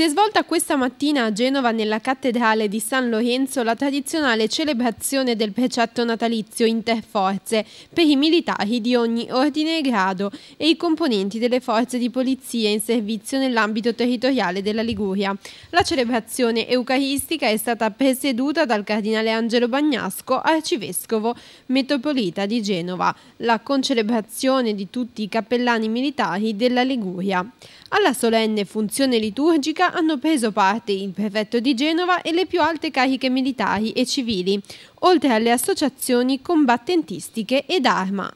Si è svolta questa mattina a Genova nella cattedrale di San Lorenzo la tradizionale celebrazione del precetto natalizio interforze per i militari di ogni ordine e grado e i componenti delle forze di polizia in servizio nell'ambito territoriale della Liguria. La celebrazione eucaristica è stata presieduta dal cardinale Angelo Bagnasco, arcivescovo metropolita di Genova, la concelebrazione di tutti i cappellani militari della Liguria. Alla solenne funzione liturgica hanno preso parte il prefetto di Genova e le più alte cariche militari e civili, oltre alle associazioni combattentistiche ed arma.